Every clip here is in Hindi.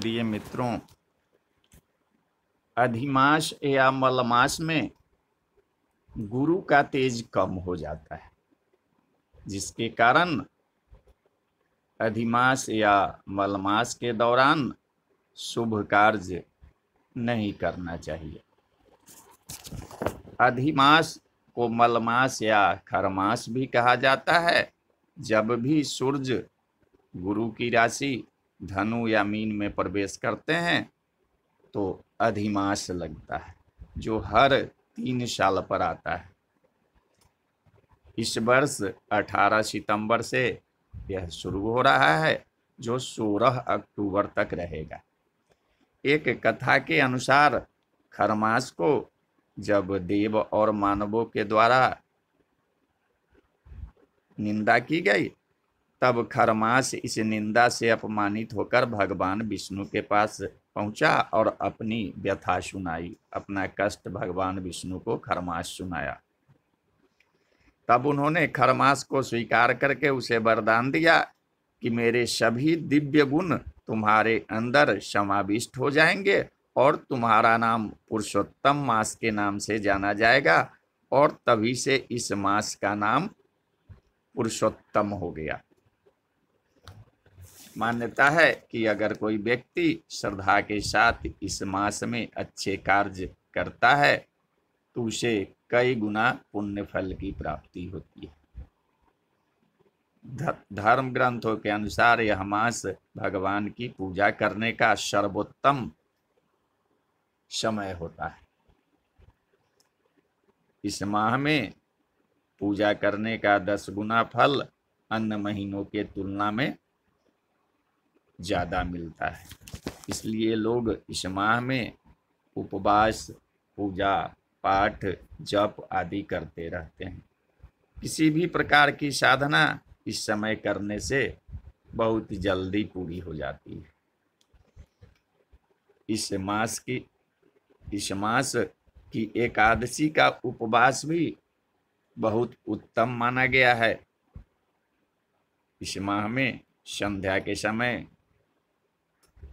प्रिय मित्रों अधिमास या मलमास में गुरु का तेज कम हो जाता है जिसके कारण अधिमास या मलमास के दौरान शुभ कार्य नहीं करना चाहिए अधिमास को मलमास या खरमास भी कहा जाता है जब भी सूर्य गुरु की राशि धनु या मीन में प्रवेश करते हैं तो अधिमास लगता है जो हर तीन साल पर आता है इस वर्ष 18 सितंबर से यह शुरू हो रहा है जो 16 अक्टूबर तक रहेगा एक कथा के अनुसार खरमास को जब देव और मानवों के द्वारा निंदा की गई तब खरमास इस निंदा से अपमानित होकर भगवान विष्णु के पास पहुंचा और अपनी व्यथा सुनाई अपना कष्ट भगवान विष्णु को खरमास सुनाया तब उन्होंने खरमास को स्वीकार करके उसे वरदान दिया कि मेरे सभी दिव्य गुण तुम्हारे अंदर समाविष्ट हो जाएंगे और तुम्हारा नाम पुरुषोत्तम मास के नाम से जाना जाएगा और तभी से इस मास का नाम पुरुषोत्तम हो गया मान्यता है कि अगर कोई व्यक्ति श्रद्धा के साथ इस मास में अच्छे कार्य करता है तो उसे कई गुना पुण्य फल की प्राप्ति होती है धर्म ग्रंथों के अनुसार यह मास भगवान की पूजा करने का सर्वोत्तम समय होता है इस माह में पूजा करने का दस गुना फल अन्य महीनों के तुलना में ज़्यादा मिलता है इसलिए लोग इस माह में उपवास पूजा पाठ जप आदि करते रहते हैं किसी भी प्रकार की साधना इस समय करने से बहुत जल्दी पूरी हो जाती है इस मास की इस मास की एकादशी का उपवास भी बहुत उत्तम माना गया है इस माह में संध्या के समय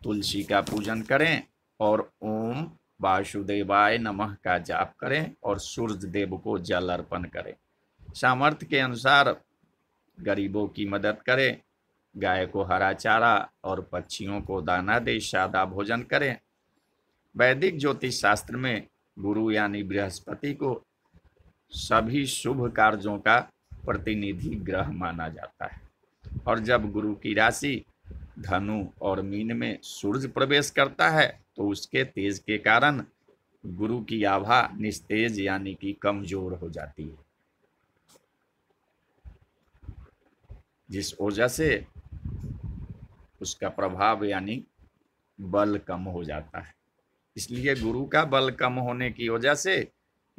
तुलसी का पूजन करें और ओम वासुदेवाय नमः का जाप करें और सूर्य देव को जल अर्पण करें सामर्थ्य के अनुसार गरीबों की मदद करें गाय को हरा चारा और पक्षियों को दाना दे सादा भोजन करें वैदिक ज्योतिष शास्त्र में गुरु यानी बृहस्पति को सभी शुभ कार्यों का प्रतिनिधि ग्रह माना जाता है और जब गुरु की राशि धनु और मीन में सूर्य प्रवेश करता है तो उसके तेज के कारण गुरु की आभा निस्तेज यानी कि कमजोर हो जाती है जिस ऊर्जा से उसका प्रभाव यानी बल कम हो जाता है इसलिए गुरु का बल कम होने की वजह से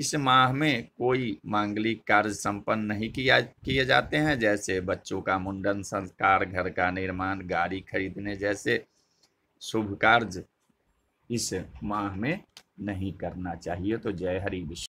इस माह में कोई मांगलिक कार्य संपन्न नहीं किया किए जाते हैं जैसे बच्चों का मुंडन संस्कार घर का निर्माण गाड़ी खरीदने जैसे शुभ कार्य इस माह में नहीं करना चाहिए तो जय हरि विष्णु